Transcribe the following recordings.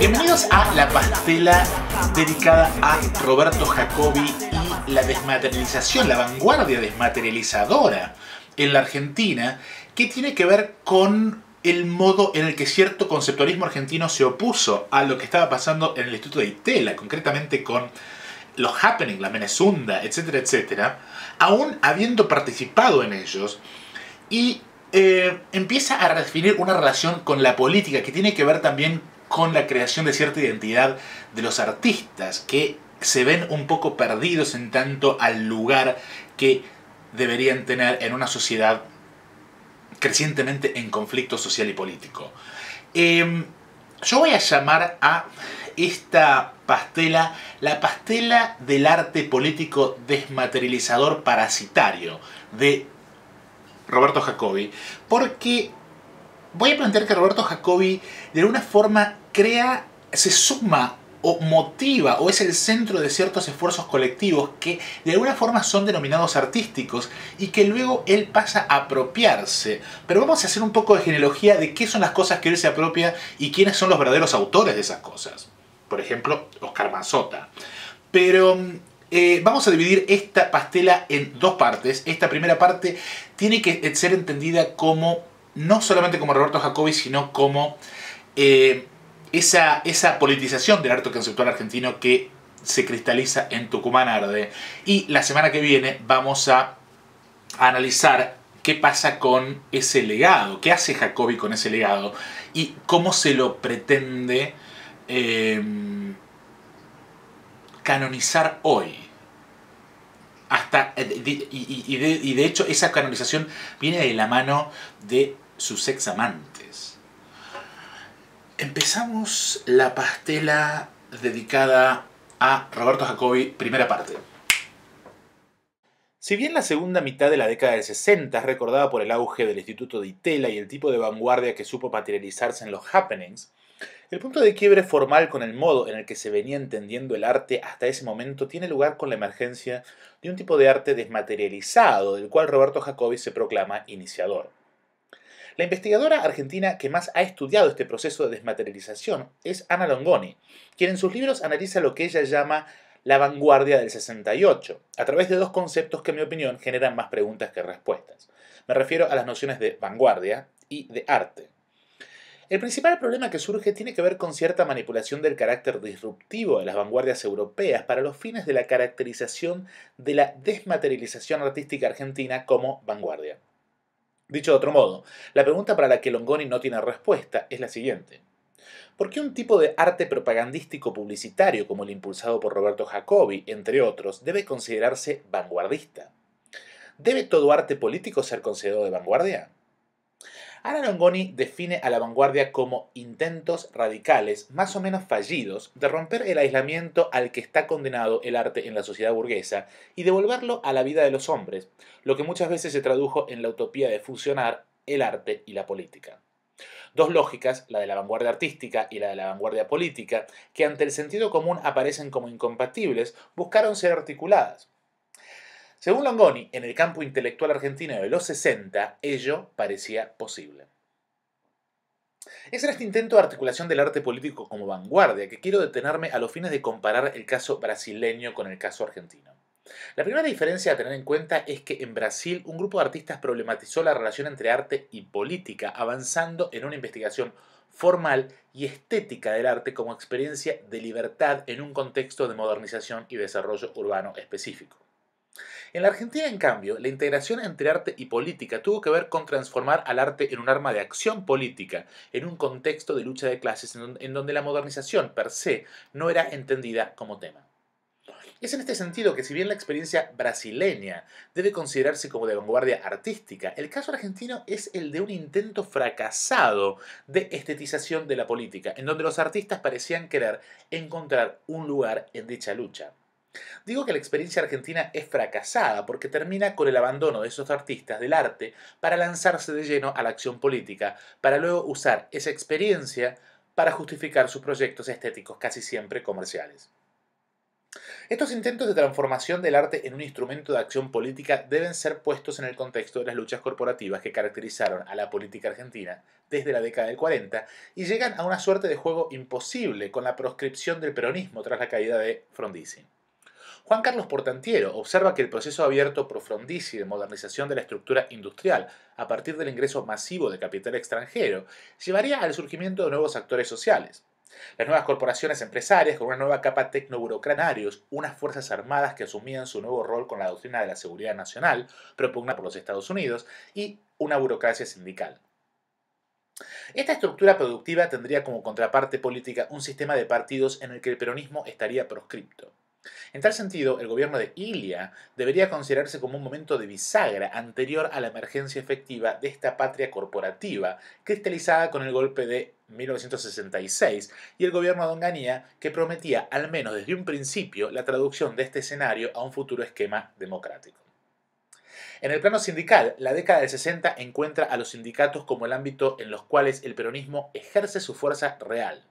Bienvenidos a La Pastela, dedicada a Roberto Jacobi y la desmaterialización, la vanguardia desmaterializadora en la Argentina, que tiene que ver con el modo en el que cierto conceptualismo argentino se opuso a lo que estaba pasando en el Instituto de Itela, concretamente con los happenings, la Menezunda, etcétera, etcétera, aún habiendo participado en ellos, y eh, empieza a redefinir una relación con la política que tiene que ver también con la creación de cierta identidad de los artistas que se ven un poco perdidos en tanto al lugar que deberían tener en una sociedad crecientemente en conflicto social y político. Em, yo voy a llamar a esta pastela la pastela del arte político desmaterializador parasitario de Roberto Jacobi, porque voy a plantear que Roberto Jacobi de alguna forma crea, se suma o motiva o es el centro de ciertos esfuerzos colectivos que de alguna forma son denominados artísticos y que luego él pasa a apropiarse. Pero vamos a hacer un poco de genealogía de qué son las cosas que él se apropia y quiénes son los verdaderos autores de esas cosas. Por ejemplo, Oscar Mazota. Pero eh, vamos a dividir esta pastela en dos partes. Esta primera parte tiene que ser entendida como, no solamente como Roberto Jacobi, sino como eh, esa, esa politización del arte conceptual argentino que se cristaliza en Tucumán Arde. Y la semana que viene vamos a analizar qué pasa con ese legado, qué hace Jacobi con ese legado y cómo se lo pretende eh, canonizar hoy. Hasta, eh, y, de, hecho esa canonización viene de la mano de sus ex amantes. Empezamos la pastela dedicada a Roberto Jacobi, primera parte. Si bien la segunda mitad de la década de 60 es recordada por el auge del Instituto de Itela y el tipo de vanguardia que supo materializarse en los happenings, el punto de quiebre formal con el modo en el que se venía entendiendo el arte hasta ese momento tiene lugar con la emergencia de un tipo de arte desmaterializado, del cual Roberto Jacobi se proclama iniciador. La investigadora argentina que más ha estudiado este proceso de desmaterialización es Ana Longoni, quien en sus libros analiza lo que ella llama la vanguardia del 68, a través de dos conceptos que en mi opinión generan más preguntas que respuestas. Me refiero a las nociones de vanguardia y de arte. El principal problema que surge tiene que ver con cierta manipulación del carácter disruptivo de las vanguardias europeas para los fines de la caracterización de la desmaterialización artística argentina como vanguardia. Dicho de otro modo, la pregunta para la que Longoni no tiene respuesta es la siguiente. ¿Por qué un tipo de arte propagandístico publicitario como el impulsado por Roberto Jacobi, entre otros, debe considerarse vanguardista? ¿Debe todo arte político ser considerado de vanguardia? Ana Longoni define a la vanguardia como intentos radicales, más o menos fallidos, de romper el aislamiento al que está condenado el arte en la sociedad burguesa y devolverlo a la vida de los hombres, lo que muchas veces se tradujo en la utopía de fusionar el arte y la política. Dos lógicas, la de la vanguardia artística y la de la vanguardia política, que ante el sentido común aparecen como incompatibles, buscaron ser articuladas. Según Longoni, en el campo intelectual argentino de los 60, ello parecía posible. Es en este intento de articulación del arte político como vanguardia que quiero detenerme a los fines de comparar el caso brasileño con el caso argentino. La primera diferencia a tener en cuenta es que en Brasil un grupo de artistas problematizó la relación entre arte y política, avanzando en una investigación formal y estética del arte como experiencia de libertad en un contexto de modernización y desarrollo urbano específico. En la Argentina, en cambio, la integración entre arte y política tuvo que ver con transformar al arte en un arma de acción política, en un contexto de lucha de clases en donde la modernización per se no era entendida como tema. Es en este sentido que si bien la experiencia brasileña debe considerarse como de vanguardia artística, el caso argentino es el de un intento fracasado de estetización de la política, en donde los artistas parecían querer encontrar un lugar en dicha lucha. Digo que la experiencia argentina es fracasada porque termina con el abandono de esos artistas del arte para lanzarse de lleno a la acción política, para luego usar esa experiencia para justificar sus proyectos estéticos casi siempre comerciales. Estos intentos de transformación del arte en un instrumento de acción política deben ser puestos en el contexto de las luchas corporativas que caracterizaron a la política argentina desde la década del 40 y llegan a una suerte de juego imposible con la proscripción del peronismo tras la caída de Frondizi. Juan Carlos Portantiero observa que el proceso abierto profundiza de modernización de la estructura industrial a partir del ingreso masivo de capital extranjero llevaría al surgimiento de nuevos actores sociales. Las nuevas corporaciones empresarias con una nueva capa tecnoburocranarios, unas fuerzas armadas que asumían su nuevo rol con la doctrina de la seguridad nacional propugnada por los Estados Unidos y una burocracia sindical. Esta estructura productiva tendría como contraparte política un sistema de partidos en el que el peronismo estaría proscripto. En tal sentido, el gobierno de Ilia debería considerarse como un momento de bisagra anterior a la emergencia efectiva de esta patria corporativa, cristalizada con el golpe de 1966 y el gobierno de Onganía que prometía, al menos desde un principio, la traducción de este escenario a un futuro esquema democrático. En el plano sindical, la década del 60 encuentra a los sindicatos como el ámbito en los cuales el peronismo ejerce su fuerza real.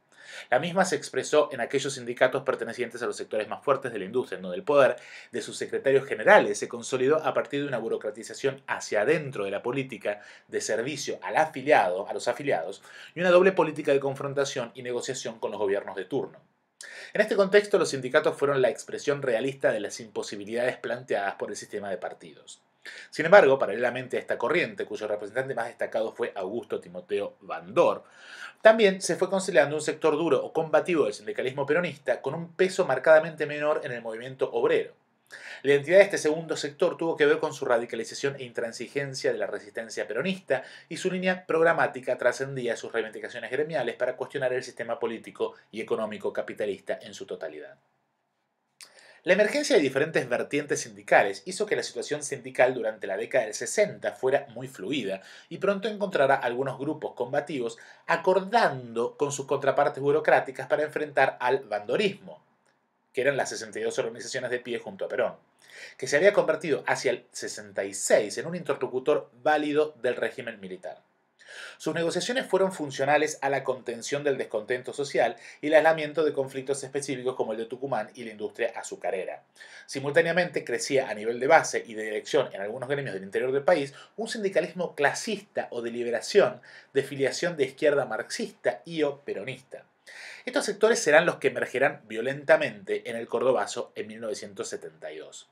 La misma se expresó en aquellos sindicatos pertenecientes a los sectores más fuertes de la industria, en donde el poder de sus secretarios generales se consolidó a partir de una burocratización hacia adentro de la política de servicio al afiliado, a los afiliados, y una doble política de confrontación y negociación con los gobiernos de turno. En este contexto, los sindicatos fueron la expresión realista de las imposibilidades planteadas por el sistema de partidos. Sin embargo, paralelamente a esta corriente, cuyo representante más destacado fue Augusto Timoteo Bandor, también se fue conciliando un sector duro o combativo del sindicalismo peronista con un peso marcadamente menor en el movimiento obrero. La identidad de este segundo sector tuvo que ver con su radicalización e intransigencia de la resistencia peronista y su línea programática trascendía sus reivindicaciones gremiales para cuestionar el sistema político y económico capitalista en su totalidad. La emergencia de diferentes vertientes sindicales hizo que la situación sindical durante la década del 60 fuera muy fluida y pronto encontrará algunos grupos combativos acordando con sus contrapartes burocráticas para enfrentar al bandorismo, que eran las 62 organizaciones de pie junto a Perón, que se había convertido hacia el 66 en un interlocutor válido del régimen militar. Sus negociaciones fueron funcionales a la contención del descontento social y el aislamiento de conflictos específicos como el de Tucumán y la industria azucarera. Simultáneamente crecía a nivel de base y de dirección en algunos gremios del interior del país un sindicalismo clasista o de liberación de filiación de izquierda marxista y o peronista. Estos sectores serán los que emergerán violentamente en el Cordobazo en 1972.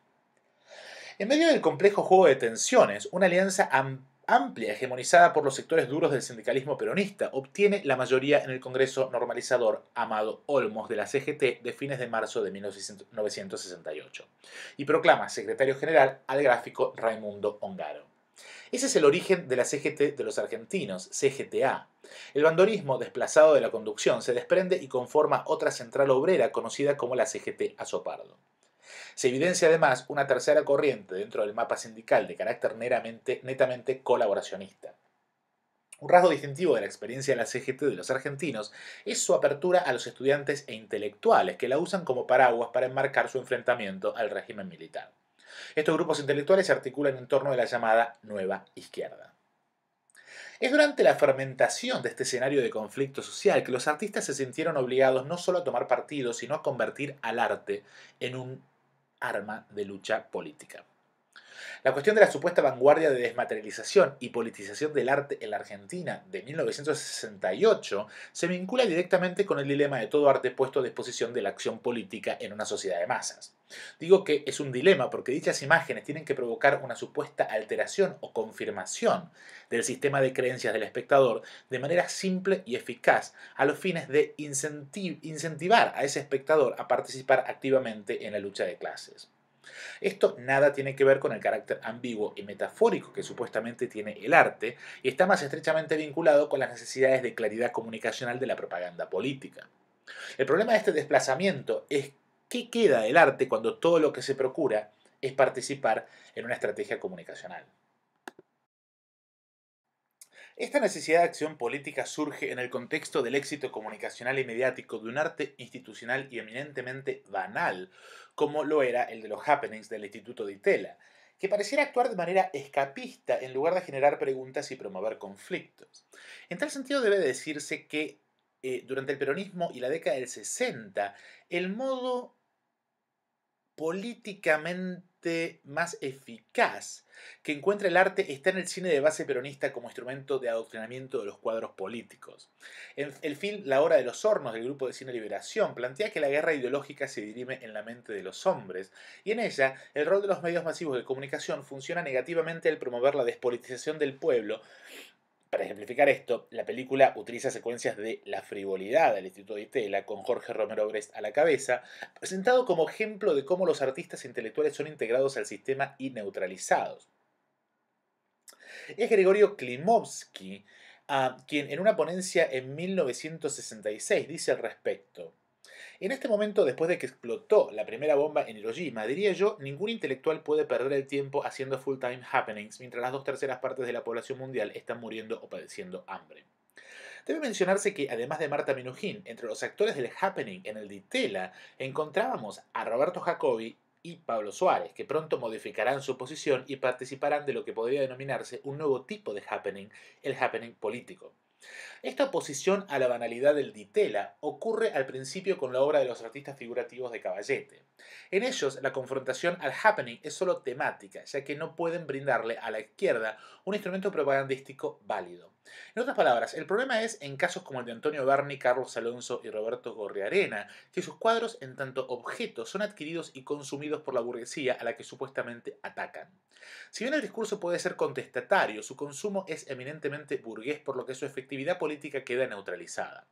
En medio del complejo juego de tensiones, una alianza amplia amplia, hegemonizada por los sectores duros del sindicalismo peronista, obtiene la mayoría en el Congreso Normalizador Amado Olmos de la CGT de fines de marzo de 1968 y proclama secretario general al gráfico Raimundo Ongaro. Ese es el origen de la CGT de los argentinos, CGTA. El bandorismo desplazado de la conducción se desprende y conforma otra central obrera conocida como la CGT Azopardo. Se evidencia además una tercera corriente dentro del mapa sindical de carácter netamente colaboracionista. Un rasgo distintivo de la experiencia de la CGT de los argentinos es su apertura a los estudiantes e intelectuales, que la usan como paraguas para enmarcar su enfrentamiento al régimen militar. Estos grupos intelectuales se articulan en torno de la llamada nueva izquierda. Es durante la fermentación de este escenario de conflicto social que los artistas se sintieron obligados no solo a tomar partido, sino a convertir al arte en un arma de lucha política. La cuestión de la supuesta vanguardia de desmaterialización y politización del arte en la Argentina de 1968 se vincula directamente con el dilema de todo arte puesto a disposición de la acción política en una sociedad de masas. Digo que es un dilema porque dichas imágenes tienen que provocar una supuesta alteración o confirmación del sistema de creencias del espectador de manera simple y eficaz a los fines de incentivar a ese espectador a participar activamente en la lucha de clases. Esto nada tiene que ver con el carácter ambiguo y metafórico que supuestamente tiene el arte y está más estrechamente vinculado con las necesidades de claridad comunicacional de la propaganda política. El problema de este desplazamiento es qué queda del arte cuando todo lo que se procura es participar en una estrategia comunicacional. Esta necesidad de acción política surge en el contexto del éxito comunicacional y mediático de un arte institucional y eminentemente banal, como lo era el de los happenings del Instituto de Itela, que pareciera actuar de manera escapista en lugar de generar preguntas y promover conflictos. En tal sentido debe decirse que eh, durante el peronismo y la década del 60, el modo políticamente más eficaz que encuentra el arte está en el cine de base peronista como instrumento de adoctrinamiento de los cuadros políticos. En el film La Hora de los Hornos del grupo de cine Liberación plantea que la guerra ideológica se dirime en la mente de los hombres y en ella el rol de los medios masivos de comunicación funciona negativamente al promover la despolitización del pueblo para ejemplificar esto, la película utiliza secuencias de La frivolidad del Instituto de Itela, con Jorge Romero Brest a la cabeza, presentado como ejemplo de cómo los artistas intelectuales son integrados al sistema y neutralizados. Es Gregorio Klimovsky ah, quien en una ponencia en 1966 dice al respecto. En este momento, después de que explotó la primera bomba en Hiroshima, diría yo, ningún intelectual puede perder el tiempo haciendo full-time happenings mientras las dos terceras partes de la población mundial están muriendo o padeciendo hambre. Debe mencionarse que, además de Marta Minujín, entre los actores del Happening en el Ditela, encontrábamos a Roberto Jacobi y Pablo Suárez, que pronto modificarán su posición y participarán de lo que podría denominarse un nuevo tipo de happening, el happening político. Esta oposición a la banalidad del ditela ocurre al principio con la obra de los artistas figurativos de Caballete. En ellos, la confrontación al happening es solo temática, ya que no pueden brindarle a la izquierda un instrumento propagandístico válido. En otras palabras, el problema es en casos como el de Antonio Berni, Carlos Alonso y Roberto Gorriarena, que sus cuadros, en tanto objetos, son adquiridos y consumidos por la burguesía a la que supuestamente atacan. Si bien el discurso puede ser contestatario, su consumo es eminentemente burgués, por lo que su efectividad política queda neutralizada.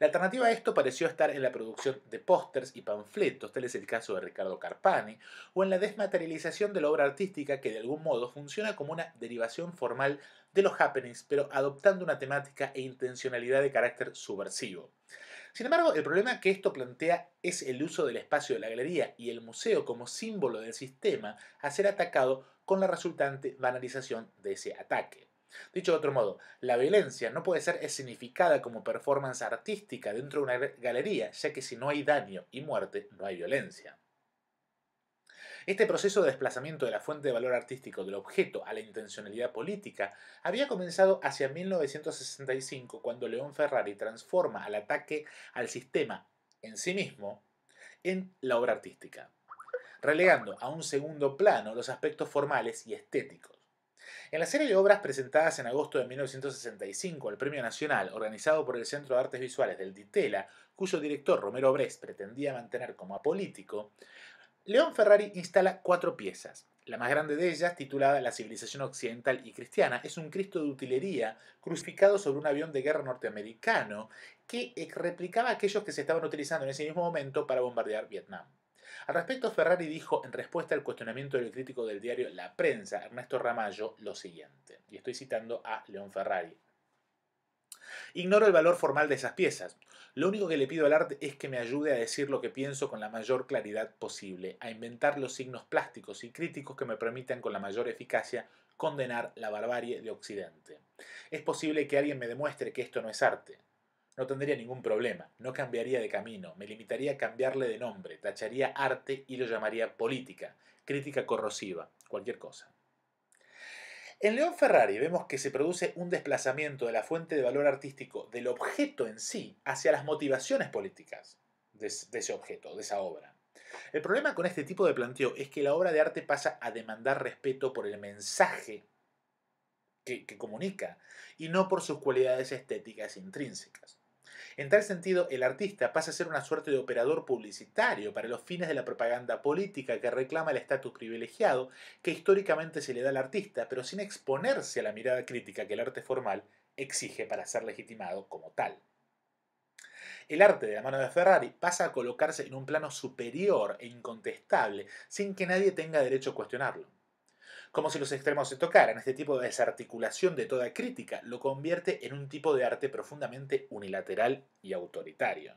La alternativa a esto pareció estar en la producción de pósters y panfletos, tal es el caso de Ricardo Carpani, o en la desmaterialización de la obra artística que de algún modo funciona como una derivación formal de los happenings, pero adoptando una temática e intencionalidad de carácter subversivo. Sin embargo, el problema que esto plantea es el uso del espacio de la galería y el museo como símbolo del sistema a ser atacado con la resultante banalización de ese ataque. Dicho de otro modo, la violencia no puede ser escenificada como performance artística dentro de una galería, ya que si no hay daño y muerte, no hay violencia. Este proceso de desplazamiento de la fuente de valor artístico del objeto a la intencionalidad política había comenzado hacia 1965 cuando León Ferrari transforma al ataque al sistema en sí mismo en la obra artística, relegando a un segundo plano los aspectos formales y estéticos. En la serie de obras presentadas en agosto de 1965 al Premio Nacional, organizado por el Centro de Artes Visuales del DITELA, cuyo director Romero Brest pretendía mantener como apolítico, León Ferrari instala cuatro piezas. La más grande de ellas, titulada La civilización occidental y cristiana, es un Cristo de utilería crucificado sobre un avión de guerra norteamericano que eh, replicaba aquellos que se estaban utilizando en ese mismo momento para bombardear Vietnam. Al respecto, Ferrari dijo en respuesta al cuestionamiento del crítico del diario La Prensa, Ernesto Ramallo, lo siguiente, y estoy citando a León Ferrari. Ignoro el valor formal de esas piezas. Lo único que le pido al arte es que me ayude a decir lo que pienso con la mayor claridad posible, a inventar los signos plásticos y críticos que me permitan con la mayor eficacia condenar la barbarie de Occidente. Es posible que alguien me demuestre que esto no es arte. No tendría ningún problema, no cambiaría de camino, me limitaría a cambiarle de nombre, tacharía arte y lo llamaría política, crítica corrosiva, cualquier cosa. En León Ferrari vemos que se produce un desplazamiento de la fuente de valor artístico del objeto en sí hacia las motivaciones políticas de, ese objeto, de esa obra. El problema con este tipo de planteo es que la obra de arte pasa a demandar respeto por el mensaje que, comunica y no por sus cualidades estéticas intrínsecas. En tal sentido, el artista pasa a ser una suerte de operador publicitario para los fines de la propaganda política que reclama el estatus privilegiado que históricamente se le da al artista, pero sin exponerse a la mirada crítica que el arte formal exige para ser legitimado como tal. El arte de la mano de Ferrari pasa a colocarse en un plano superior e incontestable, sin que nadie tenga derecho a cuestionarlo como si los extremos se tocaran. Este tipo de desarticulación de toda crítica lo convierte en un tipo de arte profundamente unilateral y autoritario.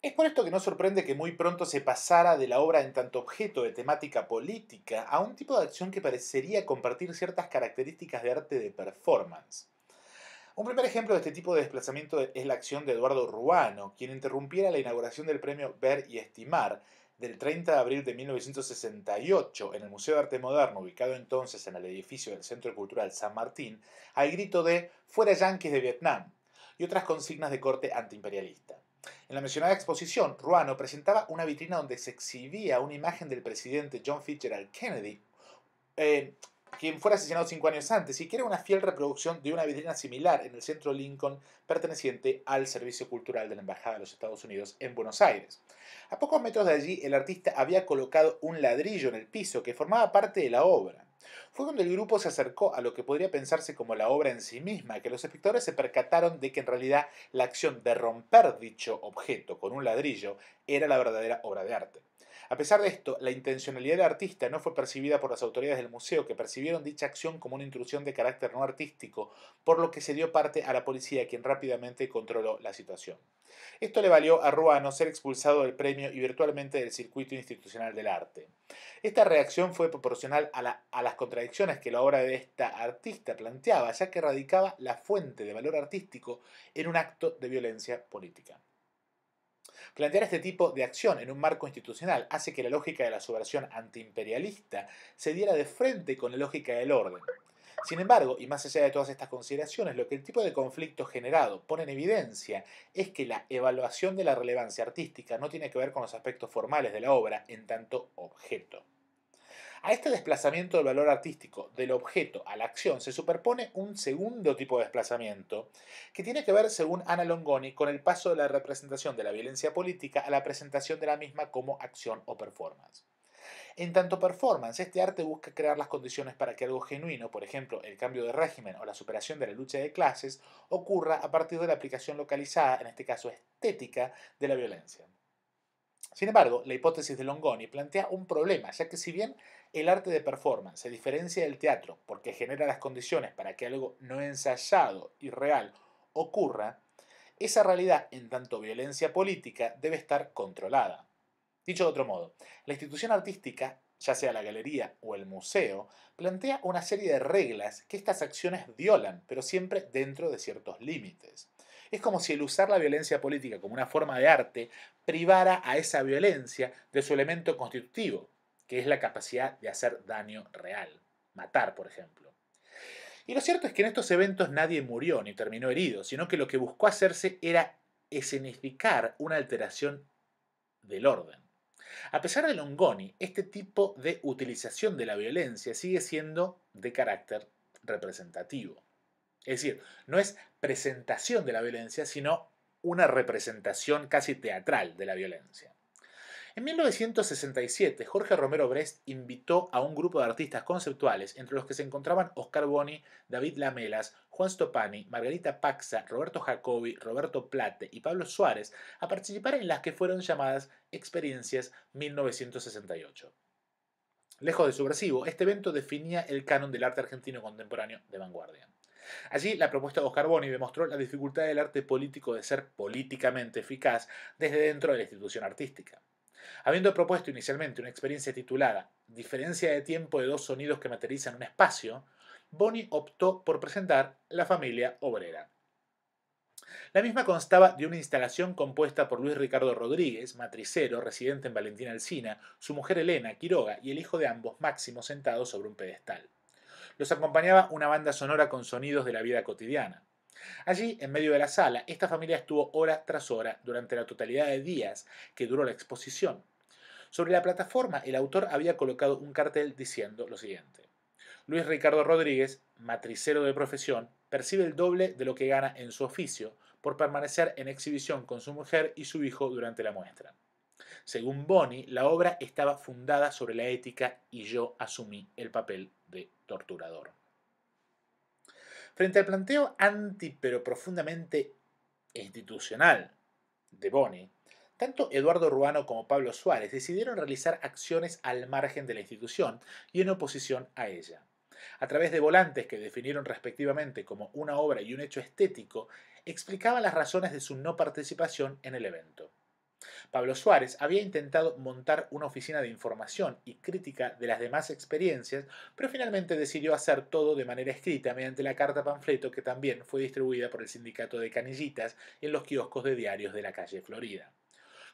Es por esto que no sorprende que muy pronto se pasara de la obra en tanto objeto de temática política a un tipo de acción que parecería compartir ciertas características de arte de performance. Un primer ejemplo de este tipo de desplazamiento es la acción de Eduardo Ruano, quien interrumpiera la inauguración del premio Ver y Estimar del 30 de abril de 1968 en el Museo de Arte Moderno, ubicado entonces en el edificio del Centro Cultural San Martín, al grito de Fuera Yanquis de Vietnam y otras consignas de corte antiimperialista. En la mencionada exposición, Ruano presentaba una vitrina donde se exhibía una imagen del presidente John Fitzgerald Kennedy, eh, quien fuera asesinado cinco años antes, y que era una fiel reproducción de una vitrina similar en el centro Lincoln perteneciente al Servicio Cultural de la Embajada de los Estados Unidos en Buenos Aires. A pocos metros de allí, el artista había colocado un ladrillo en el piso que formaba parte de la obra. Fue cuando el grupo se acercó a lo que podría pensarse como la obra en sí misma, que los espectadores se percataron de que en realidad la acción de romper dicho objeto con un ladrillo era la verdadera obra de arte. A pesar de esto, la intencionalidad del artista no fue percibida por las autoridades del museo, que percibieron dicha acción como una intrusión de carácter no artístico, por lo que se dio parte a la policía, quien rápidamente controló la situación. Esto le valió a Ruano ser expulsado del premio y virtualmente del circuito institucional del arte. Esta reacción fue proporcional a, a las contradicciones que la obra de esta artista planteaba, ya que radicaba la fuente de valor artístico en un acto de violencia política. Plantear este tipo de acción en un marco institucional hace que la lógica de la subversión antiimperialista se diera de frente con la lógica del orden. Sin embargo, y más allá de todas estas consideraciones, lo que el tipo de conflicto generado pone en evidencia es que la evaluación de la relevancia artística no tiene que ver con los aspectos formales de la obra en tanto objeto. A este desplazamiento del valor artístico del objeto a la acción se superpone un segundo tipo de desplazamiento que tiene que ver, según Ana Longoni, con el paso de la representación de la violencia política a la presentación de la misma como acción o performance. En tanto performance, este arte busca crear las condiciones para que algo genuino, por ejemplo, el cambio de régimen o la superación de la lucha de clases, ocurra a partir de la aplicación localizada, en este caso estética, de la violencia. Sin embargo, la hipótesis de Longoni plantea un problema, ya que si bien el arte de performance se diferencia del teatro porque genera las condiciones para que algo no ensayado y real ocurra, esa realidad, en tanto violencia política, debe estar controlada. Dicho de otro modo, la institución artística, ya sea la galería o el museo, plantea una serie de reglas que estas acciones violan, pero siempre dentro de ciertos límites. Es como si el usar la violencia política como una forma de arte privara a esa violencia de su elemento constitutivo, que es la capacidad de hacer daño real, matar, por ejemplo. Y lo cierto es que en estos eventos nadie murió ni terminó herido, sino que lo que buscó hacerse era escenificar una alteración del orden. A pesar de Longoni, este tipo de utilización de la violencia sigue siendo de carácter representativo. Es decir, no es presentación de la violencia, sino una representación casi teatral de la violencia. En 1967, Jorge Romero Brest invitó a un grupo de artistas conceptuales, entre los que se encontraban Oscar Boni, David Lamelas, Juan Stopani, Margarita Paxa, Roberto Jacobi, Roberto Plate y Pablo Suárez, a participar en las que fueron llamadas Experiencias 1968. Lejos de subversivo, este evento definía el canon del arte argentino contemporáneo de vanguardia. Allí la propuesta de Oscar Boni demostró la dificultad del arte político de ser políticamente eficaz desde dentro de la institución artística. Habiendo propuesto inicialmente una experiencia titulada Diferencia de tiempo de dos sonidos que materializan un espacio, Boni optó por presentar La familia obrera. La misma constaba de una instalación compuesta por Luis Ricardo Rodríguez, matricero, residente en Valentina Alcina, su mujer Elena Quiroga y el hijo de ambos, Máximo, sentado sobre un pedestal. Los acompañaba una banda sonora con sonidos de la vida cotidiana. Allí, en medio de la sala, esta familia estuvo hora tras hora durante la totalidad de días que duró la exposición. Sobre la plataforma, el autor había colocado un cartel diciendo lo siguiente. Luis Ricardo Rodríguez, matricero de profesión, percibe el doble de lo que gana en su oficio por permanecer en exhibición con su mujer y su hijo durante la muestra. Según Boni, la obra estaba fundada sobre la ética y yo asumí el papel de torturador. Frente al planteo anti pero profundamente institucional de Boni, tanto Eduardo Ruano como Pablo Suárez decidieron realizar acciones al margen de la institución y en oposición a ella. A través de volantes que definieron respectivamente como una obra y un hecho estético, explicaban las razones de su no participación en el evento. Pablo Suárez había intentado montar una oficina de información y crítica de las demás experiencias, pero finalmente decidió hacer todo de manera escrita mediante la carta panfleto que también fue distribuida por el sindicato de canillitas en los kioscos de diarios de la calle Florida.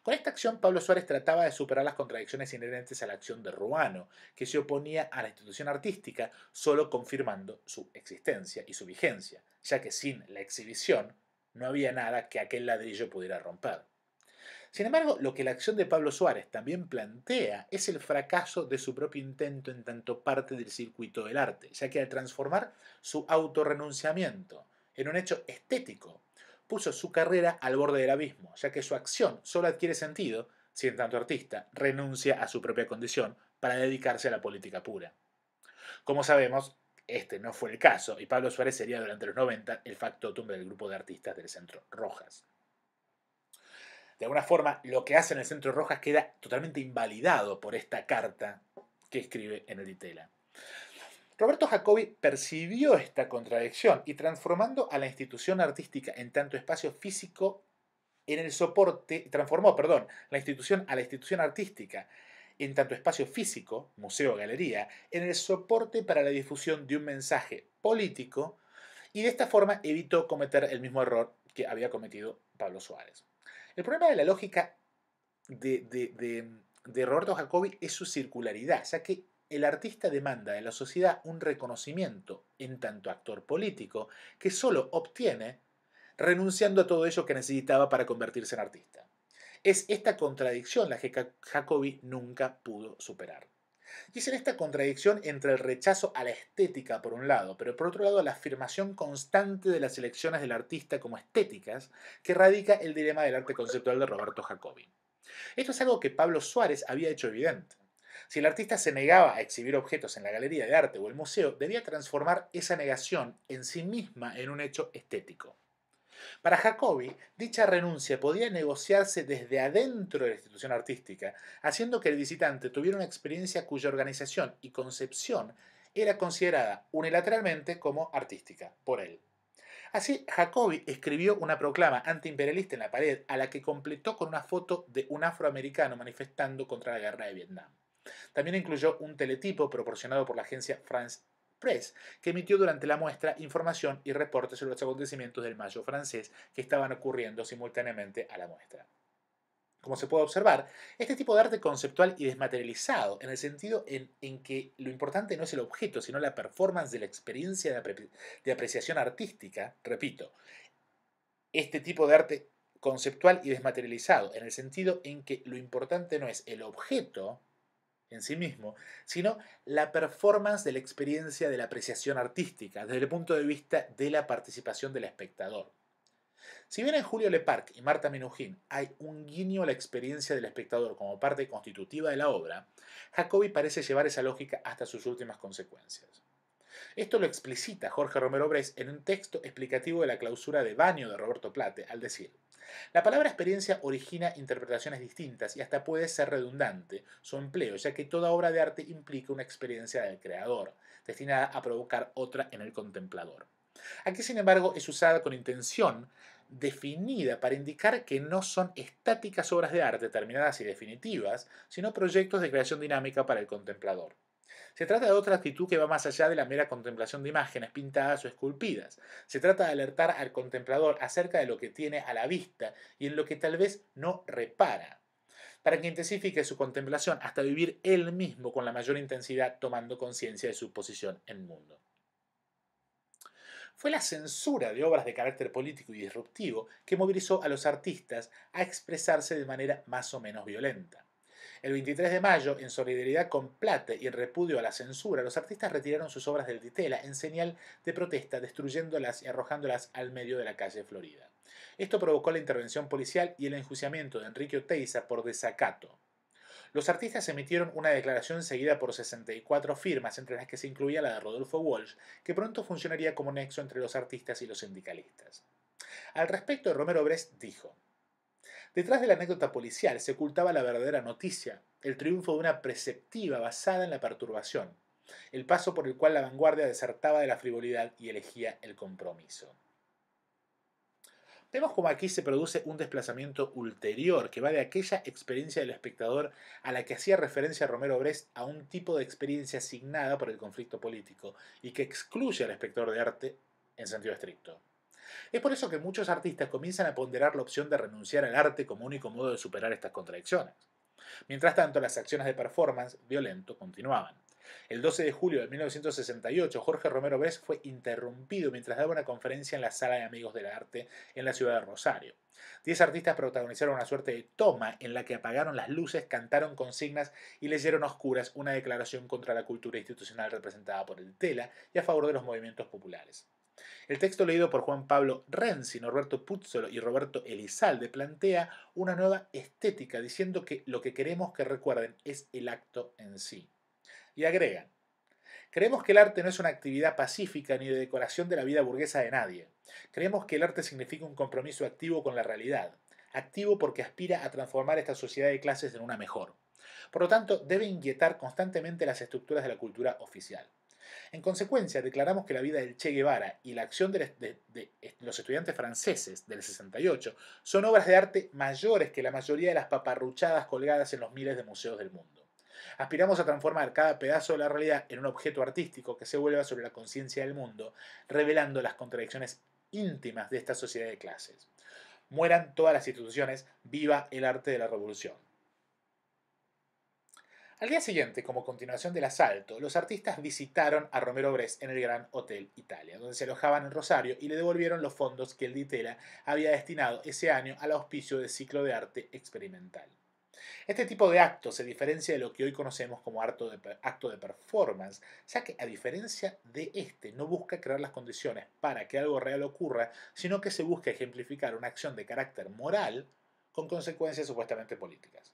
Con esta acción, Pablo Suárez trataba de superar las contradicciones inherentes a la acción de Ruano, que se oponía a la institución artística, solo confirmando su existencia y su vigencia, ya que sin la exhibición no había nada que aquel ladrillo pudiera romper. Sin embargo, lo que la acción de Pablo Suárez también plantea es el fracaso de su propio intento en tanto parte del circuito del arte, ya que al transformar su autorrenunciamiento en un hecho estético, puso su carrera al borde del abismo, ya que su acción solo adquiere sentido si en tanto artista renuncia a su propia condición para dedicarse a la política pura. Como sabemos, este no fue el caso, y Pablo Suárez sería durante los 90 el factotum del grupo de artistas del Centro Rojas de alguna forma lo que hace en el centro Rojas queda totalmente invalidado por esta carta que escribe en el Roberto Jacobi percibió esta contradicción y transformando a la institución artística en tanto espacio físico en el soporte, transformó, perdón, la institución a la institución artística en tanto espacio físico, museo, galería, en el soporte para la difusión de un mensaje político y de esta forma evitó cometer el mismo error que había cometido Pablo Suárez. El problema de la lógica de, Roberto Jacobi es su circularidad, ya que el artista demanda de la sociedad un reconocimiento en tanto actor político que solo obtiene renunciando a todo ello que necesitaba para convertirse en artista. Es esta contradicción la que Jacobi nunca pudo superar. Y es en esta contradicción entre el rechazo a la estética por un lado, pero por otro lado la afirmación constante de las elecciones del artista como estéticas, que radica el dilema del arte conceptual de Roberto Jacobi. Esto es algo que Pablo Suárez había hecho evidente. Si el artista se negaba a exhibir objetos en la galería de arte o el museo, debía transformar esa negación en sí misma en un hecho estético. Para Jacobi, dicha renuncia podía negociarse desde adentro de la institución artística, haciendo que el visitante tuviera una experiencia cuya organización y concepción era considerada unilateralmente como artística por él. Así, Jacobi escribió una proclama antiimperialista en la pared a la que completó con una foto de un afroamericano manifestando contra la guerra de Vietnam. También incluyó un teletipo proporcionado por la agencia France que emitió durante la muestra información y reportes sobre los acontecimientos del Mayo francés que estaban ocurriendo simultáneamente a la muestra. Como se puede observar, este tipo de arte conceptual y desmaterializado, en el sentido en, que lo importante no es el objeto, sino la performance de la experiencia de, apreciación artística, repito, este tipo de arte conceptual y desmaterializado, en el sentido en que lo importante no es el objeto, en sí mismo, sino la performance de la experiencia de la apreciación artística desde el punto de vista de la participación del espectador. Si bien en Julio Leparc y Marta Minujín hay un guiño a la experiencia del espectador como parte constitutiva de la obra, Jacobi parece llevar esa lógica hasta sus últimas consecuencias. Esto lo explicita Jorge Romero Bres en un texto explicativo de la clausura de Baño de Roberto Plate al decir, la palabra experiencia origina interpretaciones distintas y hasta puede ser redundante su empleo, ya que toda obra de arte implica una experiencia del creador, destinada a provocar otra en el contemplador. Aquí, sin embargo, es usada con intención definida para indicar que no son estáticas obras de arte terminadas y definitivas, sino proyectos de creación dinámica para el contemplador. Se trata de otra actitud que va más allá de la mera contemplación de imágenes pintadas o esculpidas. Se trata de alertar al contemplador acerca de lo que tiene a la vista y en lo que tal vez no repara, para que intensifique su contemplación hasta vivir él mismo con la mayor intensidad tomando conciencia de su posición en el mundo. Fue la censura de obras de carácter político y disruptivo que movilizó a los artistas a expresarse de manera más o menos violenta. El 23 de mayo, en solidaridad con Plate y en repudio a la censura, los artistas retiraron sus obras del titela en señal de protesta, destruyéndolas y arrojándolas al medio de la calle Florida. Esto provocó la intervención policial y el enjuiciamiento de Enrique Oteiza por desacato. Los artistas emitieron una declaración seguida por 64 firmas, entre las que se incluía la de Rodolfo Walsh, que pronto funcionaría como nexo entre los artistas y los sindicalistas. Al respecto, Romero Brest dijo, Detrás de la anécdota policial se ocultaba la verdadera noticia, el triunfo de una preceptiva basada en la perturbación, el paso por el cual la vanguardia desertaba de la frivolidad y elegía el compromiso. Vemos como aquí se produce un desplazamiento ulterior que va de aquella experiencia del espectador a la que hacía referencia Romero Brest a un tipo de experiencia asignada por el conflicto político y que excluye al espectador de arte en sentido estricto. Es por eso que muchos artistas comienzan a ponderar la opción de renunciar al arte como único modo de superar estas contradicciones. Mientras tanto, las acciones de performance violento continuaban. El 12 de julio de 1968, Jorge Romero Vez fue interrumpido mientras daba una conferencia en la Sala de Amigos del Arte en la ciudad de Rosario. Diez artistas protagonizaron una suerte de toma en la que apagaron las luces, cantaron consignas y leyeron a oscuras una declaración contra la cultura institucional representada por el Tela y a favor de los movimientos populares. El texto leído por Juan Pablo Renzi, Norberto Puzzolo y Roberto Elizalde plantea una nueva estética diciendo que lo que queremos que recuerden es el acto en sí. Y agregan, creemos que el arte no es una actividad pacífica ni de decoración de la vida burguesa de nadie. Creemos que el arte significa un compromiso activo con la realidad, activo porque aspira a transformar esta sociedad de clases en una mejor. Por lo tanto, debe inquietar constantemente las estructuras de la cultura oficial. En consecuencia, declaramos que la vida del Che Guevara y la acción de, los estudiantes franceses del 68 son obras de arte mayores que la mayoría de las paparruchadas colgadas en los miles de museos del mundo. Aspiramos a transformar cada pedazo de la realidad en un objeto artístico que se vuelva sobre la conciencia del mundo, revelando las contradicciones íntimas de esta sociedad de clases. Mueran todas las instituciones, viva el arte de la revolución. Al día siguiente, como continuación del asalto, los artistas visitaron a Romero Bres en el Gran Hotel Italia, donde se alojaban en Rosario y le devolvieron los fondos que el Ditela había destinado ese año al auspicio del ciclo de arte experimental. Este tipo de acto se diferencia de lo que hoy conocemos como acto de performance, ya que a diferencia de este no busca crear las condiciones para que algo real ocurra, sino que se busca ejemplificar una acción de carácter moral con consecuencias supuestamente políticas.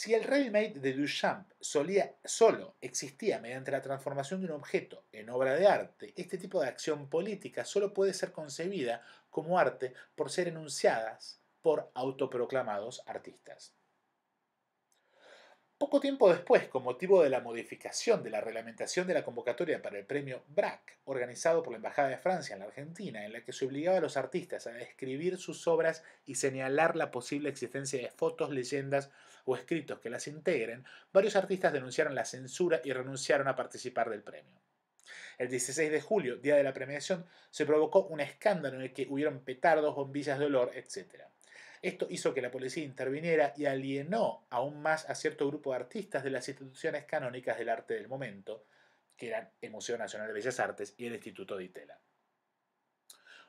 Si el Realmate de Duchamp solía, solo existía mediante la transformación de un objeto en obra de arte, este tipo de acción política solo puede ser concebida como arte por ser enunciadas por autoproclamados artistas. Poco tiempo después, con motivo de la modificación de la reglamentación de la convocatoria para el premio BRAC, organizado por la Embajada de Francia en la Argentina, en la que se obligaba a los artistas a describir sus obras y señalar la posible existencia de fotos, leyendas o escritos que las integren, varios artistas denunciaron la censura y renunciaron a participar del premio. El 16 de julio, día de la premiación, se provocó un escándalo en el que hubieron petardos, bombillas de olor, etc. Esto hizo que la policía interviniera y alienó aún más a cierto grupo de artistas de las instituciones canónicas del arte del momento, que eran el Museo Nacional de Bellas Artes y el Instituto de Itela.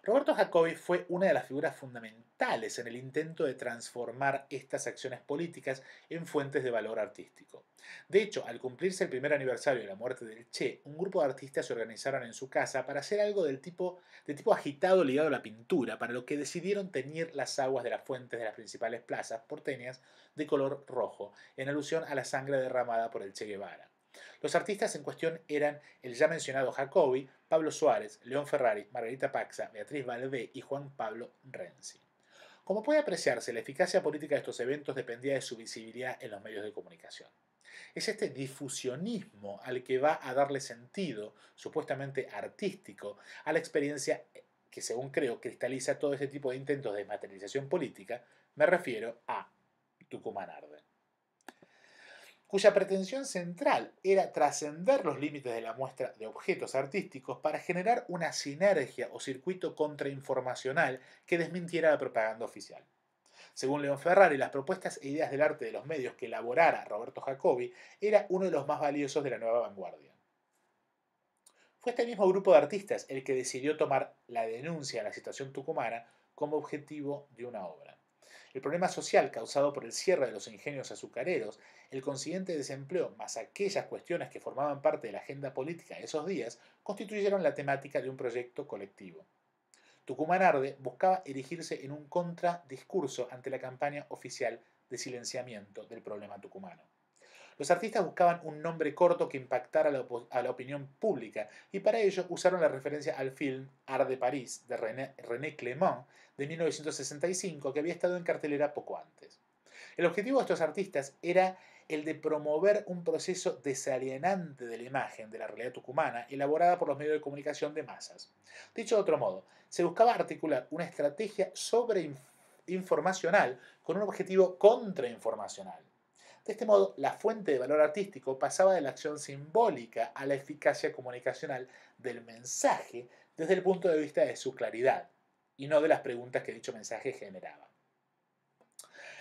Roberto Jacobi fue una de las figuras fundamentales en el intento de transformar estas acciones políticas en fuentes de valor artístico. De hecho, al cumplirse el primer aniversario de la muerte del Che, un grupo de artistas se organizaron en su casa para hacer algo del tipo, de tipo agitado ligado a la pintura, para lo que decidieron teñir las aguas de las fuentes de las principales plazas porteñas de color rojo, en alusión a la sangre derramada por el Che Guevara. Los artistas en cuestión eran el ya mencionado Jacobi, Pablo Suárez, León Ferrari, Margarita Paxa, Beatriz Valvé y Juan Pablo Renzi. Como puede apreciarse, la eficacia política de estos eventos dependía de su visibilidad en los medios de comunicación. Es este difusionismo al que va a darle sentido, supuestamente artístico, a la experiencia que, según creo, cristaliza todo este tipo de intentos de materialización política. Me refiero a Tucumán Arden cuya pretensión central era trascender los límites de la muestra de objetos artísticos para generar una sinergia o circuito contrainformacional que desmintiera la propaganda oficial. Según León Ferrari, las propuestas e ideas del arte de los medios que elaborara Roberto Jacobi era uno de los más valiosos de la nueva vanguardia. Fue este mismo grupo de artistas el que decidió tomar la denuncia a la situación tucumana como objetivo de una obra. El problema social causado por el cierre de los ingenios azucareros, el consiguiente desempleo, más aquellas cuestiones que formaban parte de la agenda política de esos días, constituyeron la temática de un proyecto colectivo. Tucumán Arde buscaba erigirse en un contradiscurso ante la campaña oficial de silenciamiento del problema tucumano. Los artistas buscaban un nombre corto que impactara a la, opinión pública y para ello usaron la referencia al film Art de París de René, René Clément de 1965 que había estado en cartelera poco antes. El objetivo de estos artistas era el de promover un proceso desalienante de la imagen de la realidad tucumana elaborada por los medios de comunicación de masas. Dicho de otro modo, se buscaba articular una estrategia sobreinformacional con un objetivo contrainformacional. De este modo, la fuente de valor artístico pasaba de la acción simbólica a la eficacia comunicacional del mensaje desde el punto de vista de su claridad, y no de las preguntas que dicho mensaje generaba.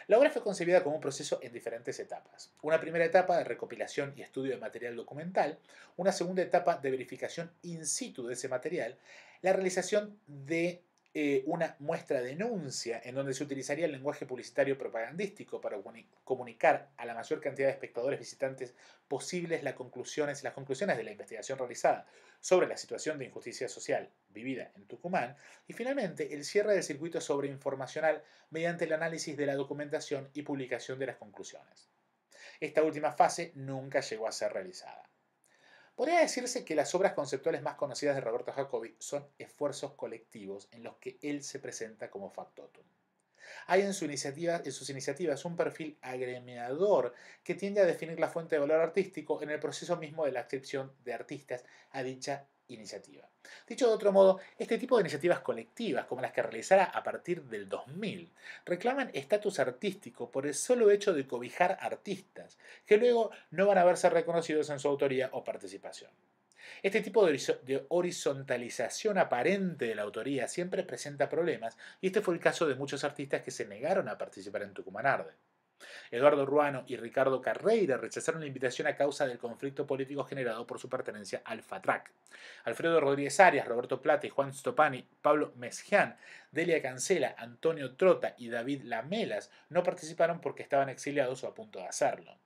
La obra fue concebida como un proceso en diferentes etapas. Una primera etapa de recopilación y estudio de material documental, una segunda etapa de verificación in situ de ese material, la realización de eh, una muestra denuncia en donde se utilizaría el lenguaje publicitario propagandístico para comunicar a la mayor cantidad de espectadores visitantes posibles las conclusiones, las conclusiones de la investigación realizada sobre la situación de injusticia social vivida en Tucumán y finalmente el cierre del circuito sobreinformacional mediante el análisis de la documentación y publicación de las conclusiones. Esta última fase nunca llegó a ser realizada. Podría decirse que las obras conceptuales más conocidas de Roberto Jacobi son esfuerzos colectivos en los que él se presenta como factotum. Hay en, sus iniciativas un perfil agremiador que tiende a definir la fuente de valor artístico en el proceso mismo de la adscripción de artistas a dicha iniciativa. Dicho de otro modo, este tipo de iniciativas colectivas, como las que realizara a partir del 2000, reclaman estatus artístico por el solo hecho de cobijar artistas, que luego no van a verse reconocidos en su autoría o participación. Este tipo de horizontalización aparente de la autoría siempre presenta problemas y este fue el caso de muchos artistas que se negaron a participar en Tucumán Eduardo Ruano y Ricardo Carreira rechazaron la invitación a causa del conflicto político generado por su pertenencia al FATRAC. Alfredo Rodríguez Arias, Roberto Plata y Juan Stopani, Pablo Mezjian, Delia Cancela, Antonio Trota y David Lamelas no participaron porque estaban exiliados o a punto de hacerlo.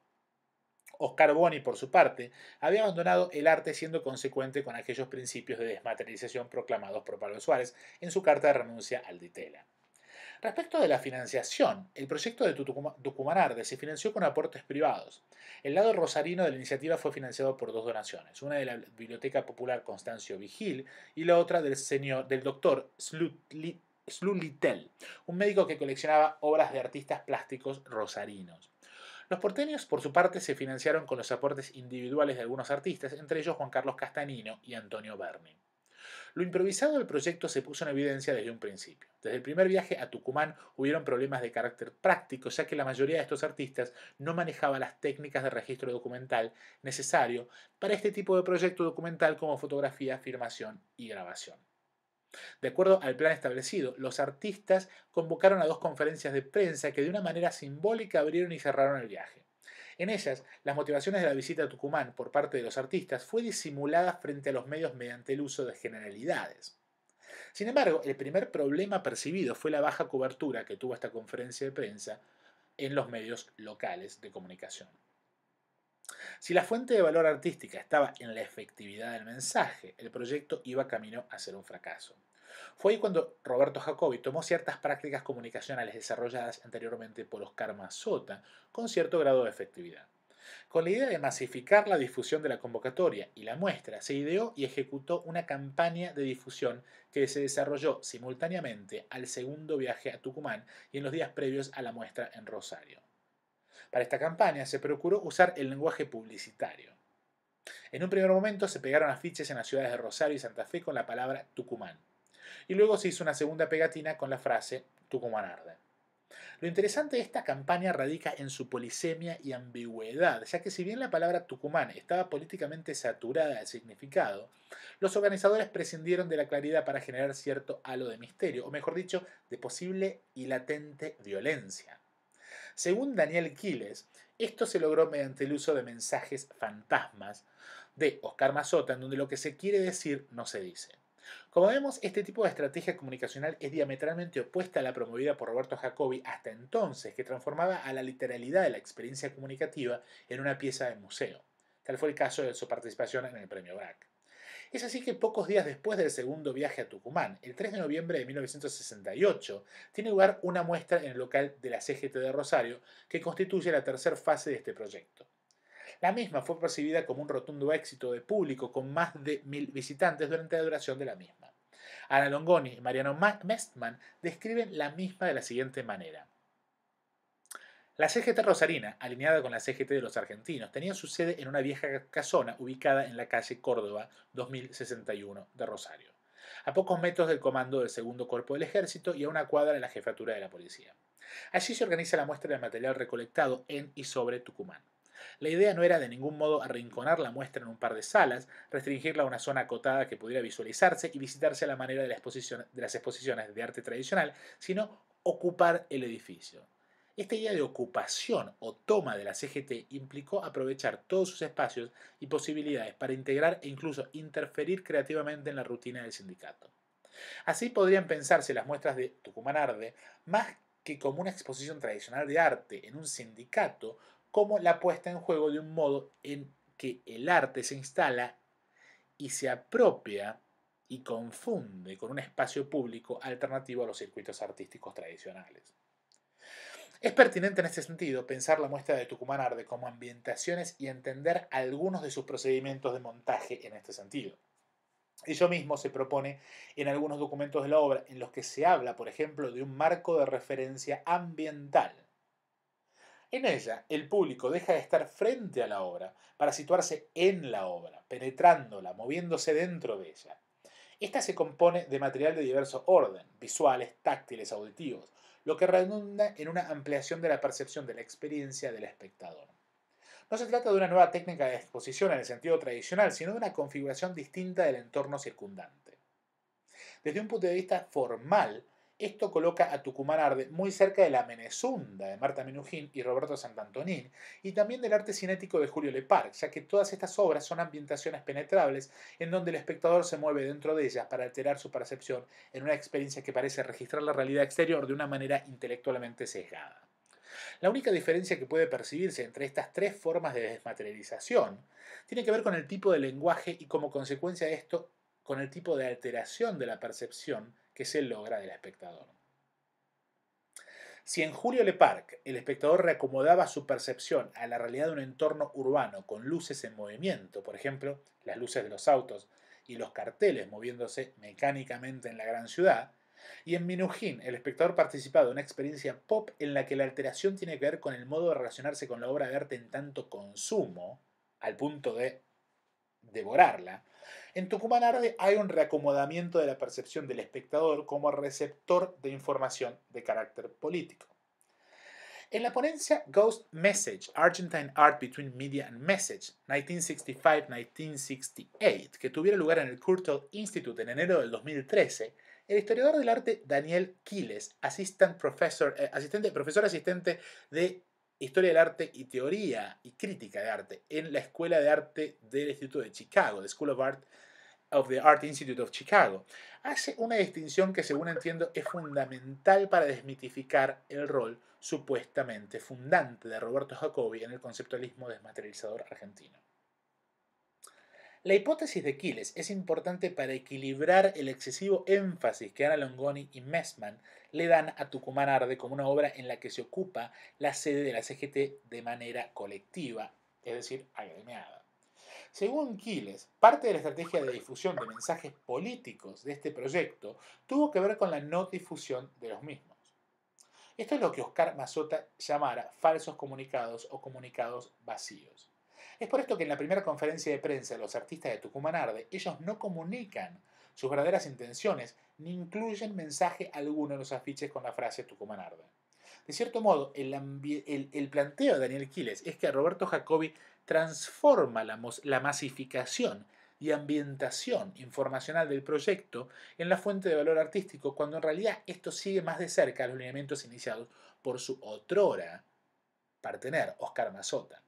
Oscar Boni, por su parte, había abandonado el arte siendo consecuente con aquellos principios de desmaterialización proclamados por Pablo Suárez en su carta de renuncia al Ditela. Respecto de la financiación, el proyecto de Tucumanar se financió con aportes privados. El lado rosarino de la iniciativa fue financiado por dos donaciones, una de la Biblioteca Popular Constancio Vigil y la otra del, señor, del doctor un médico que coleccionaba obras de artistas plásticos rosarinos. Los porteños, por su parte, se financiaron con los aportes individuales de algunos artistas, entre ellos Juan Carlos Castanino y Antonio Berni. Lo improvisado del proyecto se puso en evidencia desde un principio. Desde el primer viaje a Tucumán hubieron problemas de carácter práctico, ya que la mayoría de estos artistas no manejaba las técnicas de registro documental necesario para este tipo de proyecto documental como fotografía, filmación y grabación. De acuerdo al plan establecido, los artistas convocaron a dos conferencias de prensa que de una manera simbólica abrieron y cerraron el viaje. En ellas, las motivaciones de la visita a Tucumán por parte de los artistas fue disimulada frente a los medios mediante el uso de generalidades. Sin embargo, el primer problema percibido fue la baja cobertura que tuvo esta conferencia de prensa en los medios locales de comunicación. Si la fuente de valor artística estaba en la efectividad del mensaje, el proyecto iba camino a ser un fracaso. Fue ahí cuando Roberto Jacobi tomó ciertas prácticas comunicacionales desarrolladas anteriormente por Oscar Mazota con cierto grado de efectividad. Con la idea de masificar la difusión de la convocatoria y la muestra, se ideó y ejecutó una campaña de difusión que se desarrolló simultáneamente al segundo viaje a Tucumán y en los días previos a la muestra en Rosario. Para esta campaña se procuró usar el lenguaje publicitario. En un primer momento se pegaron afiches en las ciudades de Rosario y Santa Fe con la palabra Tucumán y luego se hizo una segunda pegatina con la frase Tucumán arde. Lo interesante de esta campaña radica en su polisemia y ambigüedad, ya que si bien la palabra Tucumán estaba políticamente saturada de significado, los organizadores prescindieron de la claridad para generar cierto halo de misterio, o mejor dicho, de posible y latente violencia. Según Daniel Quiles, esto se logró mediante el uso de mensajes fantasmas de Oscar Mazota, en donde lo que se quiere decir no se dice. Como vemos, este tipo de estrategia comunicacional es diametralmente opuesta a la promovida por Roberto Jacobi hasta entonces, que transformaba a la literalidad de la experiencia comunicativa en una pieza de museo. Tal fue el caso de su participación en el Premio BRAC. Es así que pocos días después del segundo viaje a Tucumán, el 3 de noviembre de 1968, tiene lugar una muestra en el local de la CGT de Rosario que constituye la tercera fase de este proyecto. La misma fue percibida como un rotundo éxito de público con más de mil visitantes durante la duración de la misma. Ana Longoni y Mariano Mestman describen la misma de la siguiente manera. La CGT Rosarina, alineada con la CGT de los argentinos, tenía su sede en una vieja casona ubicada en la calle Córdoba 2061 de Rosario, a pocos metros del comando del segundo cuerpo del ejército y a una cuadra de la jefatura de la policía. Allí se organiza la muestra del material recolectado en y sobre Tucumán. La idea no era de ningún modo arrinconar la muestra en un par de salas, restringirla a una zona acotada que pudiera visualizarse y visitarse a la manera de, de las exposiciones de arte tradicional, sino ocupar el edificio. Esta idea de ocupación o toma de la CGT implicó aprovechar todos sus espacios y posibilidades para integrar e incluso interferir creativamente en la rutina del sindicato. Así podrían pensarse las muestras de Tucumán Arde más que como una exposición tradicional de arte en un sindicato, como la puesta en juego de un modo en que el arte se instala y se apropia y confunde con un espacio público alternativo a los circuitos artísticos tradicionales. Es pertinente en este sentido pensar la muestra de Tucumán Arde como ambientaciones y entender algunos de sus procedimientos de montaje en este sentido. Ello mismo se propone en algunos documentos de la obra en los que se habla, por ejemplo, de un marco de referencia ambiental, en ella, el público deja de estar frente a la obra para situarse en la obra, penetrándola, moviéndose dentro de ella. Esta se compone de material de diverso orden, visuales, táctiles, auditivos, lo que redunda en una ampliación de la percepción de la experiencia del espectador. No se trata de una nueva técnica de exposición en el sentido tradicional, sino de una configuración distinta del entorno circundante. Desde un punto de vista formal, esto coloca a Tucumán Arde muy cerca de la Menezunda de Marta Menujín y Roberto Santantonín, y también del arte cinético de Julio Lepar, ya que todas estas obras son ambientaciones penetrables en donde el espectador se mueve dentro de ellas para alterar su percepción en una experiencia que parece registrar la realidad exterior de una manera intelectualmente sesgada. La única diferencia que puede percibirse entre estas tres formas de desmaterialización tiene que ver con el tipo de lenguaje y como consecuencia de esto con el tipo de alteración de la percepción que se logra del espectador. Si en Julio Le Parc el espectador reacomodaba su percepción a la realidad de un entorno urbano con luces en movimiento, por ejemplo, las luces de los autos y los carteles moviéndose mecánicamente en la gran ciudad, y en Minujín el espectador participaba de una experiencia pop en la que la alteración tiene que ver con el modo de relacionarse con la obra de arte en tanto consumo, al punto de devorarla, en Tucumán Arde hay un reacomodamiento de la percepción del espectador como receptor de información de carácter político. En la ponencia Ghost Message, Argentine Art Between Media and Message, 1965-1968, que tuviera lugar en el Curtel Institute en enero del 2013, el historiador del arte Daniel Quiles, eh, asistente, profesor asistente de Historia del Arte y Teoría y Crítica de Arte en la Escuela de Arte del Instituto de Chicago, the School of Art of the Art Institute of Chicago. Hace una distinción que según entiendo es fundamental para desmitificar el rol supuestamente fundante de Roberto Jacobi en el conceptualismo desmaterializador argentino. La hipótesis de Quiles es importante para equilibrar el excesivo énfasis que Ana Longoni y Messman le dan a Tucumán Arde como una obra en la que se ocupa la sede de la CGT de manera colectiva, es decir, agremiada. Según Quiles, parte de la estrategia de difusión de mensajes políticos de este proyecto tuvo que ver con la no difusión de los mismos. Esto es lo que Oscar Mazota llamara falsos comunicados o comunicados vacíos. Es por esto que en la primera conferencia de prensa de los artistas de Tucumán Arde, ellos no comunican sus verdaderas intenciones ni incluyen mensaje alguno en los afiches con la frase Tucumán Arde. De cierto modo, el, el, planteo de Daniel Quiles es que Roberto Jacobi transforma la, la masificación y ambientación informacional del proyecto en la fuente de valor artístico, cuando en realidad esto sigue más de cerca los lineamientos iniciados por su otrora partener, Oscar Mazota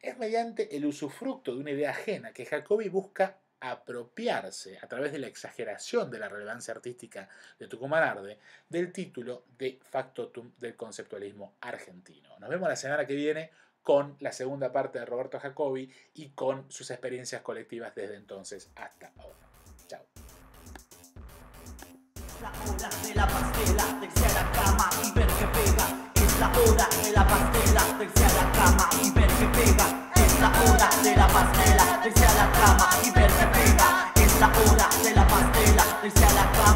es mediante el usufructo de una idea ajena que Jacobi busca apropiarse a través de la exageración de la relevancia artística de Tucumán Arde del título de Factotum del conceptualismo argentino. Nos vemos la semana que viene con la segunda parte de Roberto Jacobi y con sus experiencias colectivas desde entonces hasta ahora. Chao. Es la hora de la pastela, irse a la cama y ver que pega. Es la hora de la pastela, irse a la cama y ver que pega. Es la hora de la pastela, irse a la cama.